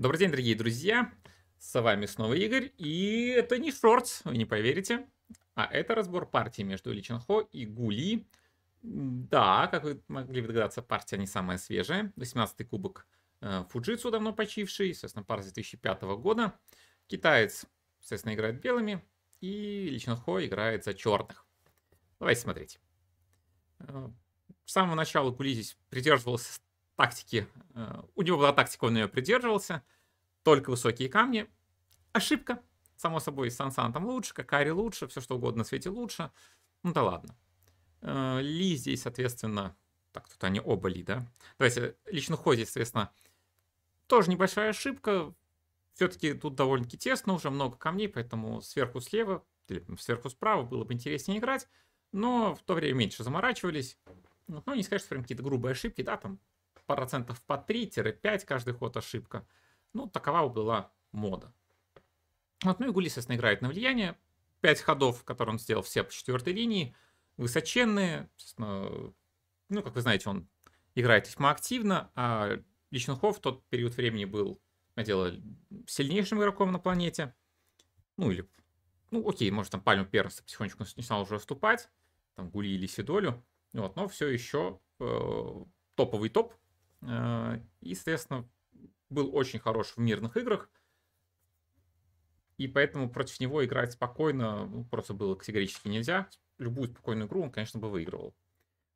Добрый день, дорогие друзья! С вами снова Игорь, и это не шортс, вы не поверите, а это разбор партии между Ли Ченхо и Гули. Да, как вы могли догадаться, партия не самая свежая. 18-й кубок э, Фуджицу давно почивший, соответственно, пара с 2005 года. Китаец, соответственно, играет белыми, и Ли Ченхо играет за черных. Давайте смотреть. Э, с самого начала Гули здесь придерживался тактики. Э, у него была тактика, он ее придерживался. Только высокие камни. Ошибка. Само собой, Сансан там лучше, Какари лучше, все что угодно на свете лучше. Ну да ладно. Э, Ли здесь, соответственно... Так, тут они оба Ли, да? Давайте, лично Хо здесь, соответственно, тоже небольшая ошибка. Все-таки тут довольно-таки тесно, уже много камней, поэтому сверху слева или сверху справа было бы интереснее играть. Но в то время меньше заморачивались. Ну, ну не сказать, что прям какие-то грубые ошибки, да, там процентов по 3-5 каждый ход ошибка. Ну, такова была мода. Вот, ну и Гули, естественно, играет на влияние. 5 ходов, которые он сделал все по четвертой линии, высоченные. Ну, как вы знаете, он играет весьма активно, а Личнухов в тот период времени был, на дело, сильнейшим игроком на планете. Ну, или, ну, окей, может, там пальму первенства потихонечку начинал уже уступать, там Гули или Сидолю. Вот, но все еще э, топовый топ Э, и, соответственно, был очень хорош в мирных играх. И поэтому против него играть спокойно ну, просто было категорически нельзя. Любую спокойную игру он, конечно, бы выигрывал.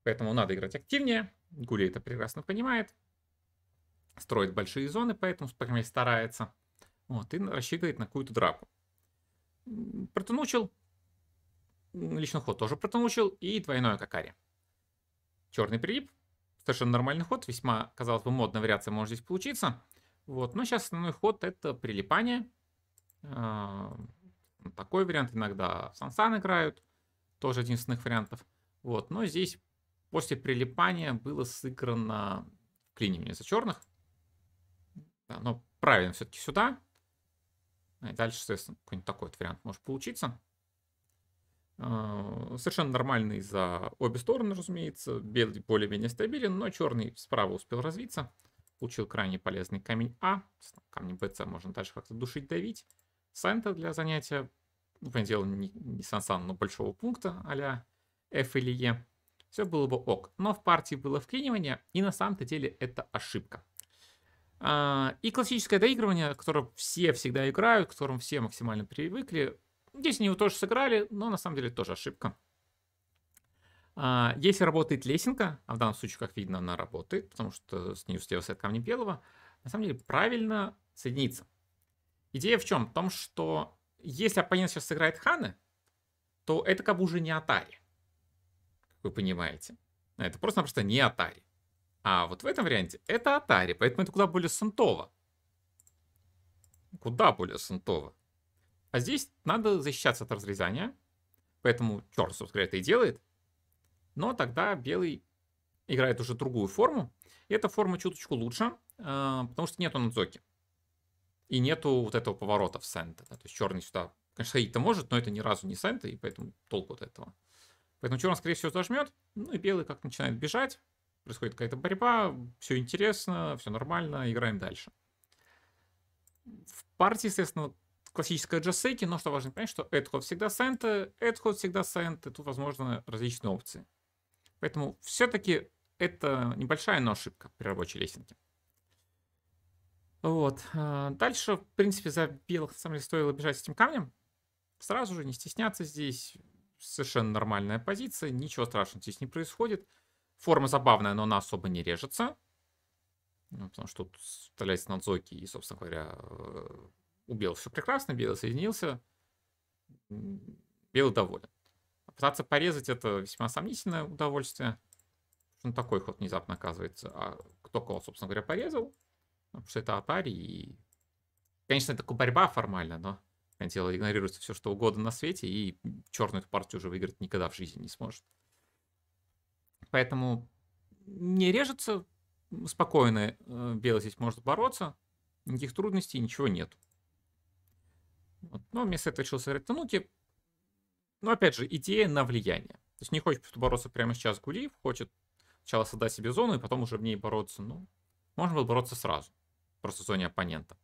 Поэтому надо играть активнее. Гули это прекрасно понимает. Строит большие зоны, поэтому, по крайней старается. Вот, и рассчитывает на какую-то драку. Протонучил. Личный ход тоже протонучил. И двойное какари. Черный прилип Совершенно нормальный ход, весьма, казалось бы, модная вариация может здесь получиться. Вот, но сейчас основной ход это прилипание. А, такой вариант иногда Сансан играют, тоже один из вариантов. Вот, но здесь после прилипания было сыграно клинивание за черных. Да, но правильно все-таки сюда. И дальше, соответственно, какой-нибудь такой вот вариант может получиться. А, совершенно нормальный за обе стороны, разумеется. Белый более-менее стабилен, но черный справа успел развиться. Получил крайне полезный камень А. С камнем БЦ можно дальше как-то душить, давить. Сента для занятия. Ну, понятное дело, не, не сансан, но большого пункта а F или E. Все было бы ок. Но в партии было вклинивание, и на самом-то деле это ошибка. А, и классическое доигрывание, которое все всегда играют, к которому все максимально привыкли, Здесь они его тоже сыграли, но на самом деле тоже ошибка. А, если работает лесенка, а в данном случае, как видно, она работает, потому что с нее слева от камня белого, на самом деле правильно соединиться. Идея в чем? В том, что если оппонент сейчас сыграет ханы, то это как бы уже не Атари. Как вы понимаете. Это просто-напросто не Атари. А вот в этом варианте это Атари, поэтому это куда более сантово. Куда более сантово. А здесь надо защищаться от разрезания. Поэтому черт, собственно это и делает. Но тогда белый играет уже другую форму. И эта форма чуточку лучше, а, потому что нету надзоки. И нету вот этого поворота в сента. То есть черный сюда, конечно, ходить-то может, но это ни разу не сента, и поэтому толку от этого. Поэтому черный, скорее всего, зажмет. Ну и белый как начинает бежать. Происходит какая-то борьба, все интересно, все нормально, играем дальше. В партии, естественно, классическая JSET, но что важно понять, что Adcode всегда sent, Adcode всегда sent, и тут возможны различные опции. Поэтому все-таки это небольшая, но ошибка при рабочей лесенке. Вот. Э, дальше, в принципе, за белых на самом деле стоило бежать с этим камнем. Сразу же, не стесняться здесь. Совершенно нормальная позиция, ничего страшного здесь не происходит. Форма забавная, но она особо не режется. Ну, потому что тут вставляется надзоки и, собственно говоря, э, убил все прекрасно, белый соединился, белый доволен. Пытаться порезать это весьма сомнительное удовольствие. Ну, такой ход внезапно оказывается. А кто кого, собственно говоря, порезал? Ну, потому что это Атари и... Конечно, это такая борьба формально, но дело игнорируется все, что угодно на свете, и черную эту партию уже выиграть никогда в жизни не сможет. Поэтому не режется, спокойно э, белый здесь может бороться, никаких трудностей, ничего нет. Вот. Но вместо этого решил советануть. И... Но ну, типа, ну, опять же, идея на влияние. То есть не хочет бороться прямо сейчас Гулиев, хочет сначала создать себе зону и потом уже в ней бороться. Ну, можно было бороться сразу, просто в зоне оппонента.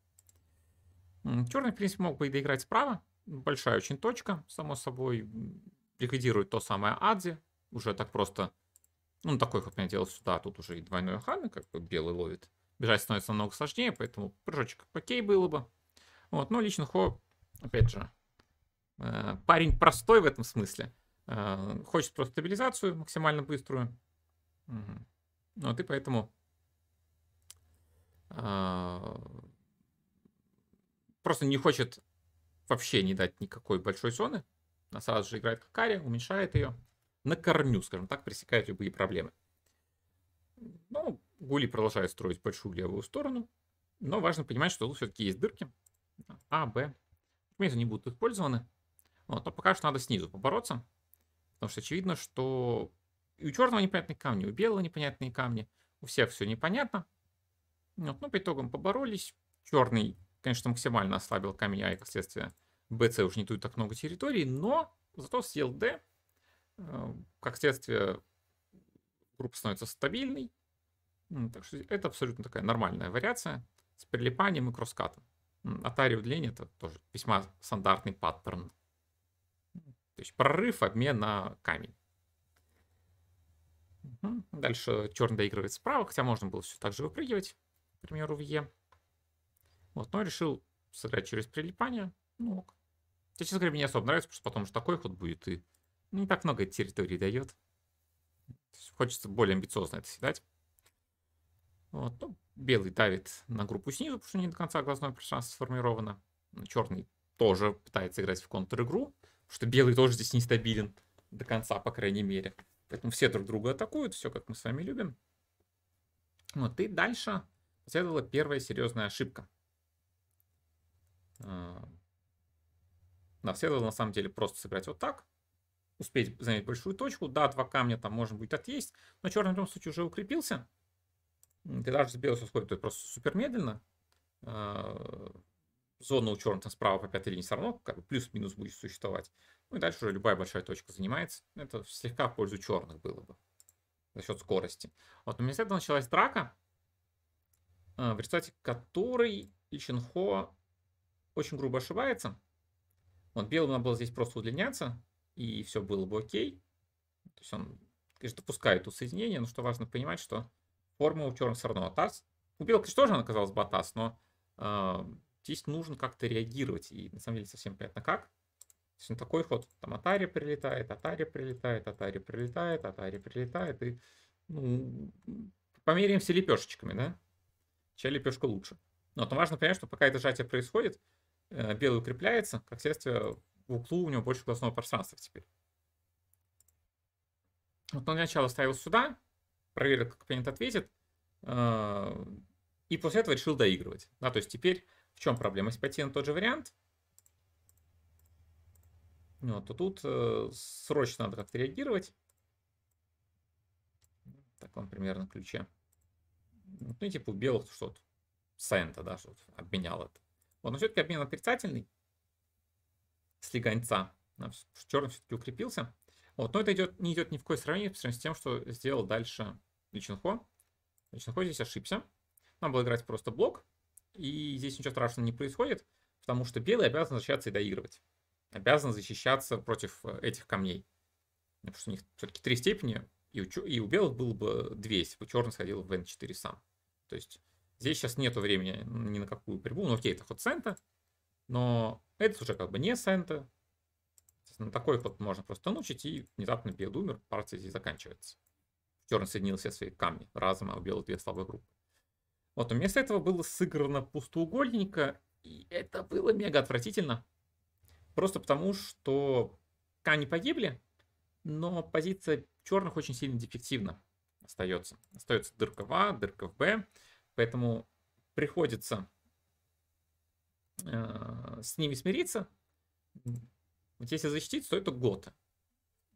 Черный, в принципе, мог бы и доиграть справа. Большая очень точка, само собой. Ликвидирует то самое Адзи. Уже так просто... Ну, такой ход меня делал сюда, а тут уже и двойной ханы, как бы белый ловит. Бежать становится намного сложнее, поэтому прыжочек окей было бы. Вот, но лично Хо опять же, э, парень простой в этом смысле. Э, хочет просто стабилизацию максимально быструю. Угу. Вот и поэтому э, просто не хочет вообще не дать никакой большой зоны. Она сразу же играет Хакари, уменьшает ее. На корню, скажем так, пресекает любые проблемы. Ну, Гули продолжает строить большую левую сторону. Но важно понимать, что тут все-таки есть дырки. А, Б, Разумеется, не будут использованы. Вот, ну, а но пока что надо снизу побороться. Потому что очевидно, что и у черного непонятные камни, у белого непонятные камни. У всех все непонятно. Вот, ну, по итогам поборолись. Черный, конечно, максимально ослабил камень А, и, как следствие, БЦ уже не тут так много территорий, но зато съел Д. Э, как следствие, группа становится стабильной. Так что это абсолютно такая нормальная вариация с прилипанием и кросскатом. Atari в длине это тоже весьма стандартный паттерн. То есть прорыв, обмен на камень. Дальше черный доигрывает справа, хотя можно было все так же выпрыгивать, к примеру, в Е. Вот, но решил сыграть через прилипание. Ну ок. Я, честно говоря, мне особо нравится, потому что потом же такой ход будет и не так много территории дает. Хочется более амбициозно это съедать. Вот. Ну, белый давит на группу снизу, потому что не до конца глазное пространство сформировано. Ну, черный тоже пытается играть в контр-игру, потому что белый тоже здесь нестабилен до конца, по крайней мере. Поэтому все друг друга атакуют, все как мы с вами любим. Вот, и дальше последовала первая серьезная ошибка. А, да, следовало на самом деле просто сыграть вот так, успеть занять большую точку. Да, два камня там, можно будет отъесть, но черный в любом случае уже укрепился. Ты даже сбился сходит, просто супер медленно. А, зона у черного справа по пятой линии все равно как бы плюс-минус будет существовать. Ну и дальше уже любая большая точка занимается. Это слегка в пользу черных было бы за счет скорости. Вот, у меня с этого началась драка, а, в результате которой Личинхо очень грубо ошибается. Вот белым надо было здесь просто удлиняться, и все было бы окей. То есть он, конечно, допускает тут соединение, но что важно понимать, что форму у черных все равно атас. У белки тоже она оказалась бы атас, но э, здесь нужно как-то реагировать. И на самом деле совсем понятно как. То есть такой ход там Атари прилетает, Атари прилетает, Атари прилетает, Атари прилетает. И ну, померяемся лепешечками, да? Чья лепешка лучше. Но там важно понять, что пока это сжатие происходит, э, белый укрепляется, как следствие в углу у него больше глазного пространства теперь. Вот он начало ставил сюда, проверил, как оппонент ответит, а, и после этого решил доигрывать. Да, то есть теперь в чем проблема? Если пойти на тот же вариант, ну, то тут э, срочно надо как-то реагировать. В таком примерно ключе. Ну, типа у белых что-то сента, да, что-то обменял это. Вот, но все-таки обмен отрицательный с Черный все-таки укрепился. А вот, но это идет, не идет ни в коем сравнении по сравнению с тем, что сделал дальше Личинхо. Личинхо здесь ошибся. Нам было играть просто блок, и здесь ничего страшного не происходит, потому что белый обязан защищаться и доигрывать. Обязан защищаться против э, этих камней. Потому что у них все-таки три степени, и у, и у белых было бы две, если бы черный сходил в n4 сам. То есть здесь сейчас нету времени ни на какую прибу. Ну окей, это ход сента, но это уже как бы не сента, на такой вот можно просто научить, и внезапно белый умер, партия здесь заканчивается. Черный соединил все свои камни разом, а у белых две слабые группы. Вот, вместо этого было сыграно пустоугольника, и это было мега отвратительно. Просто потому, что камни погибли, но позиция черных очень сильно дефективна остается. Остается дырка в А, дырка в Б, поэтому приходится э, с ними смириться, вот если защитить, то ну, это гота,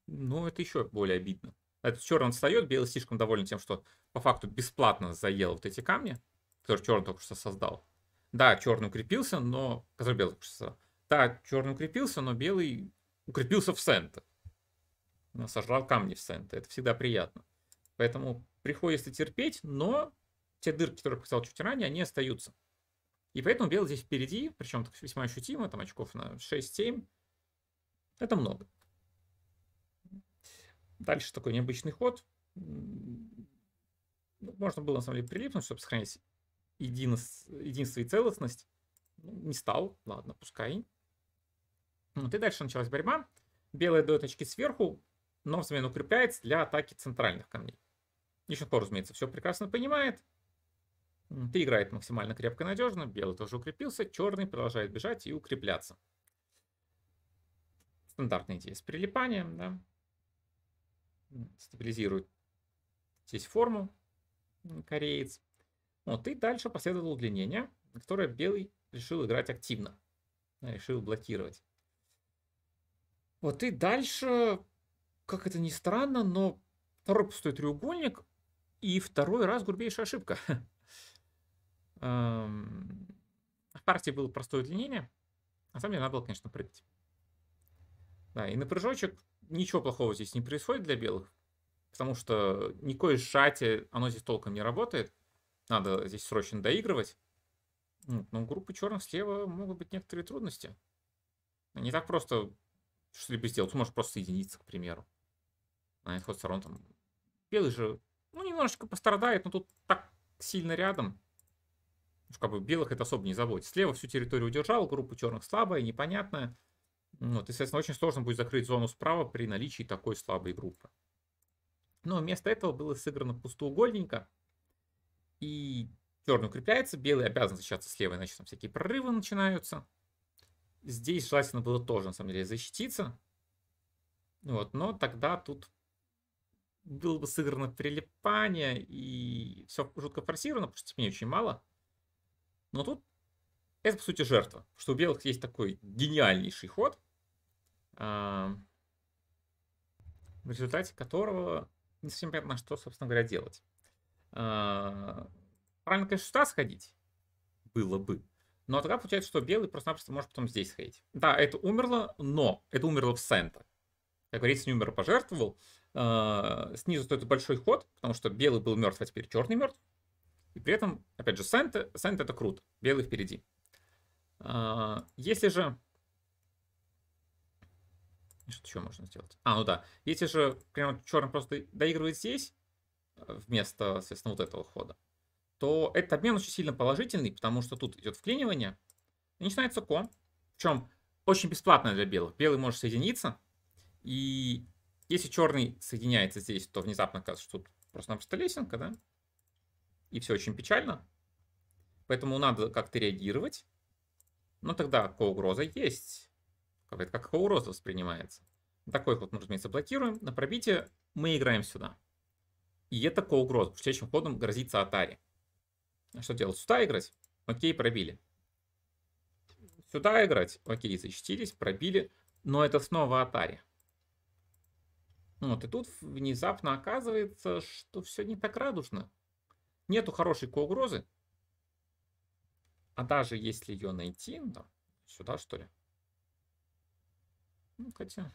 Но это еще более обидно. Этот черный встает, белый слишком доволен тем, что по факту бесплатно заел вот эти камни, которые черный только что создал. Да, черный укрепился, но... Который белый только что создал. Да, черный укрепился, но белый укрепился в сент. Ну, сожрал камни в сент. Это всегда приятно. Поэтому приходится терпеть, но те дырки, которые я показал чуть ранее, они остаются. И поэтому белый здесь впереди, причем весьма ощутимо, там очков на 6-7. Это много. Дальше такой необычный ход. Ну, можно было, на самом деле, прилипнуть, чтобы сохранить единство и целостность. Ну, не стал, ладно, пускай. Вот и дальше началась борьба. Белые дают очки сверху, но взамен укрепляется для атаки центральных камней. Ищенко, разумеется, все прекрасно понимает. Ты играет максимально крепко и надежно, белый тоже укрепился, черный продолжает бежать и укрепляться. Стандартная идея с прилипанием, да. Стабилизирует здесь форму кореец. Вот, и дальше последовало удлинение, которое белый решил играть активно. Решил блокировать. Вот, и дальше, как это ни странно, но второй пустой треугольник и второй раз грубейшая ошибка. Эм, в партии было простое удлинение. На самом деле надо было, конечно, прыгать. Да, и на прыжочек ничего плохого здесь не происходит для белых, потому что никакое сжатие, оно здесь толком не работает. Надо здесь срочно доигрывать. Но у группы черных слева могут быть некоторые трудности. Не так просто что-либо сделать. Ты можешь просто соединиться, к примеру. На исход сторон там... Белый же, ну, немножечко пострадает, но тут так сильно рядом. Как бы белых это особо не заводит. Слева всю территорию удержал, группа черных слабая, непонятная. Ну, вот, и, соответственно, очень сложно будет закрыть зону справа при наличии такой слабой группы. Но вместо этого было сыграно полугольненько. И черный укрепляется, белый обязан защищаться слева, иначе там всякие прорывы начинаются. Здесь желательно было тоже, на самом деле, защититься. Вот, но тогда тут было бы сыграно прилипание, и все жутко форсировано, потому что степеней очень мало. Но тут это, по сути, жертва. Что у белых есть такой гениальнейший ход, а, в результате которого не совсем понятно, что, собственно говоря, делать. А, правильно, конечно, сюда сходить было бы. Но тогда получается, что белый просто-напросто может потом здесь сходить. Да, это умерло, но это умерло в центр. Как говорится, не умер, а пожертвовал. Снизу стоит большой ход, потому что белый был мертв, а теперь черный мертв. И при этом, опять же, Сент, Сент это круто. Белый впереди. Если же что еще можно сделать? А, ну да. Если же прям черный просто доигрывает здесь, э, вместо, соответственно, вот этого хода, то этот обмен очень сильно положительный, потому что тут идет вклинивание, и начинается ко. Причем очень бесплатно для белых. Белый может соединиться, и если черный соединяется здесь, то внезапно кажется, что тут просто-напросто лесенка, да? И все очень печально. Поэтому надо как-то реагировать. Но тогда ко-угроза есть это как угроза воспринимается. Такой ход мы, разумеется, блокируем. На пробитие мы играем сюда. И это коугроз. угроза, следующим ходом грозится Атари. Что делать? Сюда играть? Окей, пробили. Сюда играть? Окей, защитились, пробили. Но это снова Атари. Ну вот, и тут внезапно оказывается, что все не так радужно. Нету хорошей ко угрозы. А даже если ее найти, да, ну, сюда что ли? Ну, хотя...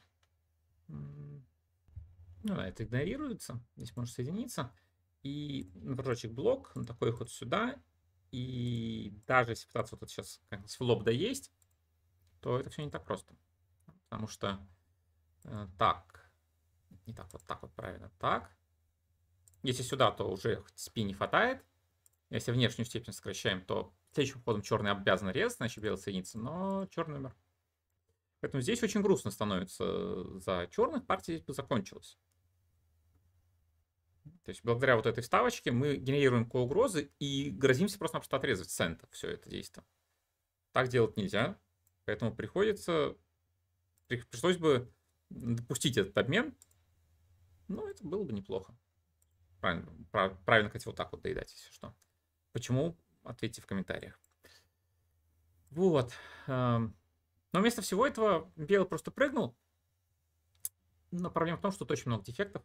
Ну, да, это игнорируется. Здесь можно соединиться. И на ну, прожочек блок, на ну, такой ход сюда. И даже если пытаться вот сейчас как в лоб доесть, то это все не так просто. Потому что э, так. Не так, вот так вот правильно. Так. Если сюда, то уже спи не хватает. Если внешнюю степень сокращаем, то следующим ходом черный обязан рез, значит белый соединится, но черный умер. Поэтому здесь очень грустно становится за черных, партия здесь закончилась. То есть благодаря вот этой вставочке мы генерируем ко-угрозы и грозимся просто-напросто отрезать цента все это действие. Так делать нельзя, поэтому приходится, пришлось бы допустить этот обмен, но это было бы неплохо. Правильно, правильно хоть вот так вот доедать, если что. Почему? Ответьте в комментариях. Вот. Эм, но вместо всего этого белый просто прыгнул. Но проблема в том, что тут очень много дефектов.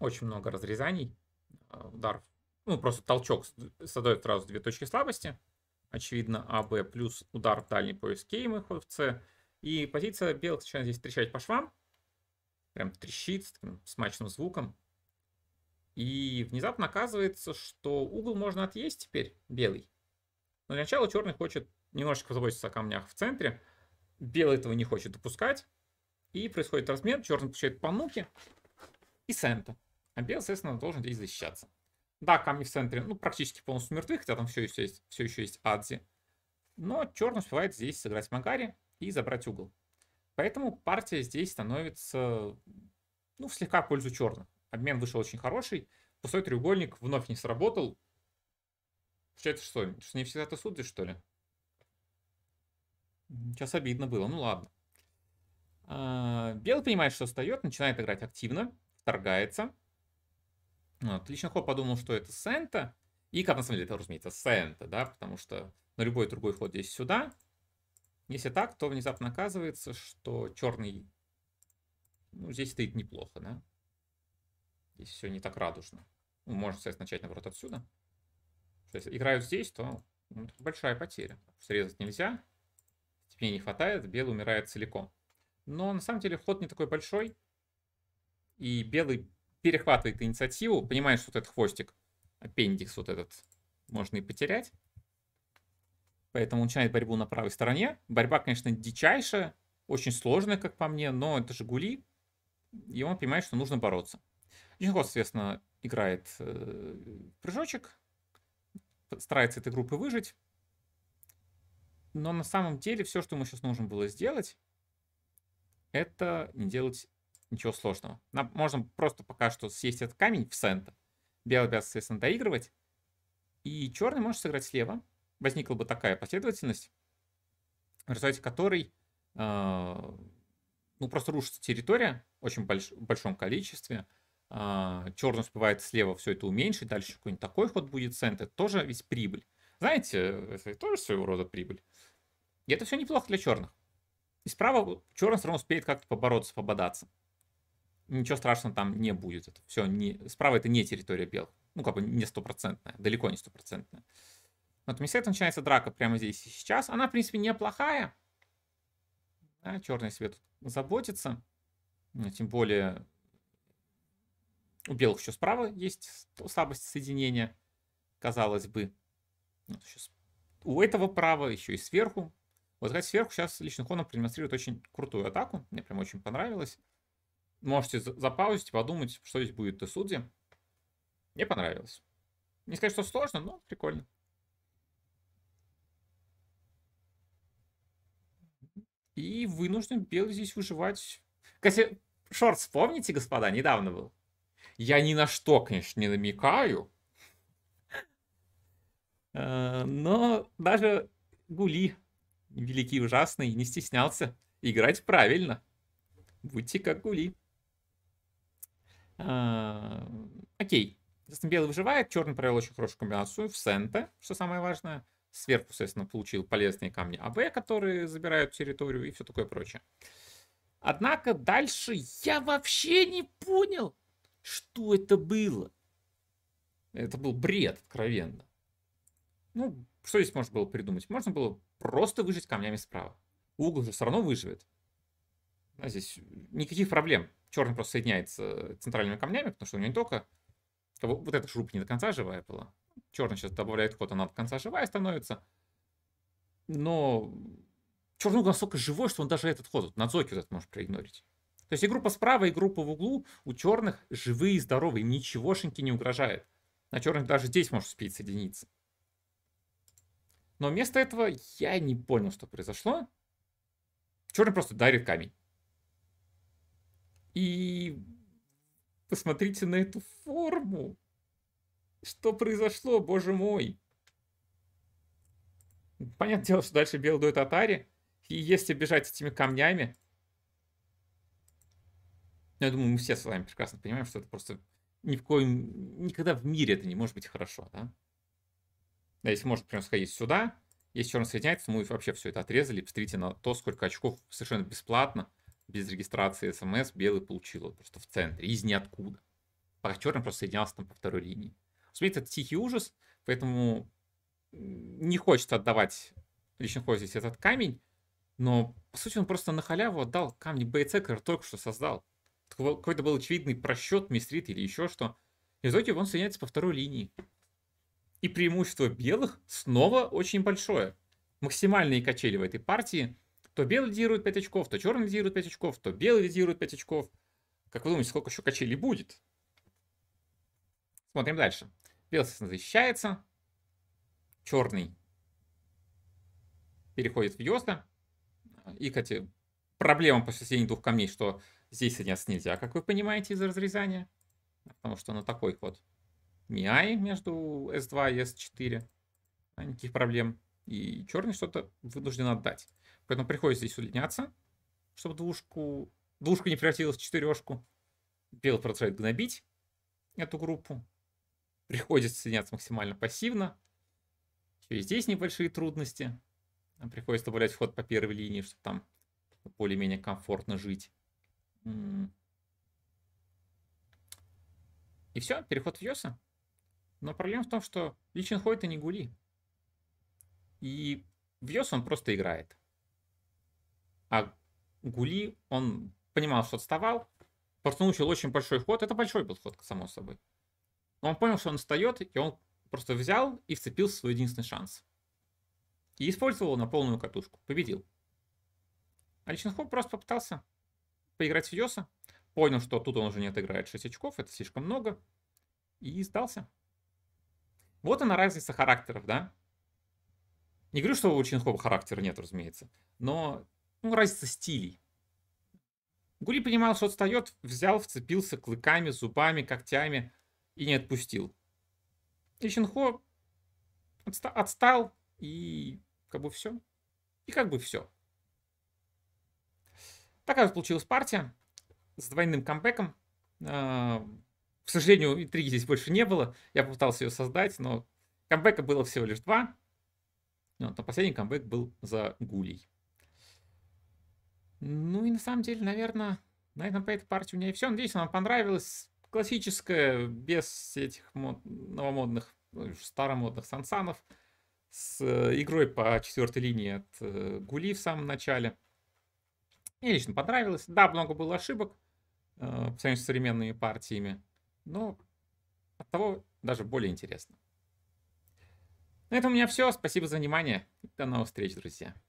Очень много разрезаний, э, удар, Ну, просто толчок создает сразу две точки слабости. Очевидно, АБ плюс удар в дальний пояс Кеймы, ход в С. И позиция белых начинает здесь трещать по швам. Прям трещит с таким смачным звуком. И внезапно оказывается, что угол можно отъесть теперь, белый. Но для начала черный хочет немножечко заботится о камнях в центре. Белый этого не хочет допускать. И происходит размен, черный получает пануки и сента. А белый, соответственно, должен здесь защищаться. Да, камни в центре, ну, практически полностью мертвы, хотя там все еще есть, все еще есть Адзи. Но черный успевает здесь сыграть Магари и забрать угол. Поэтому партия здесь становится, ну, слегка в пользу черных. Обмен вышел очень хороший. Пустой треугольник вновь не сработал. Получается, что, что не всегда это суды, что ли? Сейчас обидно было, ну ладно. А, белый понимает, что встает, начинает играть активно, вторгается. Вот. Ну, Лично ход подумал, что это Сента. И как на самом деле это, разумеется, Сента, да, потому что на любой другой ход здесь сюда. Если так, то внезапно оказывается, что черный, ну, здесь стоит неплохо, да. Здесь все не так радужно. Ну, можно, кстати, начать, наоборот, отсюда. если играют здесь, то ну, большая потеря. Срезать нельзя. Степней не хватает, белый умирает целиком. Но на самом деле ход не такой большой. И белый перехватывает инициативу, понимает, что вот этот хвостик, аппендикс вот этот, можно и потерять. Поэтому он начинает борьбу на правой стороне. Борьба, конечно, дичайшая, очень сложная, как по мне, но это же гули. И он понимает, что нужно бороться. Джинхо, соответственно, играет э, прыжочек, старается этой группы выжить. Но на самом деле все, что ему сейчас нужно было сделать, это не делать ничего сложного. Нам можно просто пока что съесть этот камень в сента. Белый обязан, соответственно, доигрывать. И черный может сыграть слева. Возникла бы такая последовательность, в результате которой э, ну, просто рушится территория очень больш большом количестве. Э, черный успевает слева все это уменьшить. Дальше какой-нибудь такой ход будет сент. Это тоже весь прибыль. Знаете, это тоже своего рода прибыль. И это все неплохо для черных. И справа черный все равно успеет как-то побороться, пободаться. Ничего страшного там не будет. Это все не... Справа это не территория белых. Ну, как бы не стопроцентная, далеко не стопроцентная. Но от Мисета начинается драка прямо здесь и сейчас. Она, в принципе, неплохая. Да, черный свет заботится. Ну, тем более у белых еще справа есть слабость соединения, казалось бы. Вот сейчас у этого права еще и сверху. Вот кстати, сверху сейчас личным ходом продемонстрирует очень крутую атаку. Мне прям очень понравилось. Можете запаузить, подумать, что здесь будет до судьи. Мне понравилось. Не сказать, что сложно, но прикольно. И вынужден белый здесь выживать. Кстати, шорт, вспомните, господа, недавно был. Я ни на что, конечно, не намекаю. Э, но даже Гули, великий ужасный, не стеснялся играть правильно. Будьте как Гули. А, окей. Застан белый выживает, черный провел очень хорошую комбинацию в Сенте, что самое важное. Сверху, соответственно, получил полезные камни АБ, которые забирают территорию и все такое прочее. Однако дальше я вообще не понял, что это было. Это был бред, откровенно. Ну, что здесь можно было придумать? Можно было просто выжить камнями справа. Угол же все равно выживет. А здесь никаких проблем. Черный просто соединяется центральными камнями, потому что у него не только... Вот эта шурупа не до конца живая была. Черный сейчас добавляет ход, она до конца живая становится. Но черный угол настолько живой, что он даже этот ход, вот, надзоки вот этот может проигнорить. То есть и группа справа, и группа в углу у черных живые и здоровые, им ничегошеньки не угрожает. На черных даже здесь может успеть соединиться. Но вместо этого я не понял, что произошло. Черный просто дарит камень. И посмотрите на эту форму. Что произошло, боже мой. Понятное дело, что дальше белый дует Атари. И если бежать этими камнями... Ну, я думаю, мы все с вами прекрасно понимаем, что это просто ни в коем... Никогда в мире это не может быть хорошо, да? Если можно прям сходить сюда, если черный соединяется, мы вообще все это отрезали. Посмотрите на то, сколько очков совершенно бесплатно, без регистрации смс, эм белый получил. Просто в центре, из ниоткуда. Пока черный просто соединялся там по второй линии. Смотрите, это тихий ужас, поэтому не хочется отдавать лично ход здесь этот камень. Но, по сути, он просто на халяву отдал камни БЦ, который только что создал. Какой-то был очевидный просчет, мистрит или еще что. И в итоге он соединяется по второй линии. И преимущество белых снова очень большое. Максимальные качели в этой партии. То белый лидирует 5 очков, то черный лидирует 5 очков, то белый лидирует 5 очков. Как вы думаете, сколько еще качелей будет? Смотрим дальше. Белый, соответственно, защищается. Черный переходит в Йоста. И, кстати, проблема после соседней двух камней, что здесь соединяться нельзя, как вы понимаете, из разрезания. Потому что на такой вот MII между S2 и S4. А никаких проблем. И черный что-то вынужден отдать. Поэтому приходится здесь удлиняться, чтобы двушку, двушка не превратилась в четырешку. Белый продолжает гнобить эту группу. Приходится соединяться максимально пассивно. Еще и здесь небольшие трудности. Нам приходится добавлять вход по первой линии, чтобы там более-менее комфортно жить. И все, переход в Йоса. Но проблема в том, что Личин ходит и не гули. И Вьес он просто играет. А Гули, он понимал, что отставал, просто получил очень большой ход. Это большой был ход, само собой. Но он понял, что он встает, и он просто взял и вцепился свой единственный шанс. И использовал на полную катушку. Победил. А Личин Хо просто попытался поиграть в Йоса. Понял, что тут он уже не отыграет 6 очков, это слишком много. И сдался. Вот она разница характеров, да? Не говорю, что у Чинхова характера нет, разумеется, но ну, разница стилей. Гури понимал, что отстает, взял, вцепился клыками, зубами, когтями и не отпустил. И Чинхо отста- отстал, и как бы все. И как бы все. Такая вот получилась партия с двойным камбэком. К сожалению, интриги здесь больше не было. Я попытался ее создать, но камбэка было всего лишь два. Но последний камбэк был за Гулей. Ну и на самом деле, наверное, на этом по этой партии у меня и все. Надеюсь, она понравилась. Классическая, без этих мод... новомодных, ну, старомодных сансанов. С э, игрой по четвертой линии от э, Гули в самом начале. Мне лично понравилось. Да, много было ошибок э, по сравнению с современными партиями но от того даже более интересно. На этом у меня все. Спасибо за внимание. До новых встреч, друзья.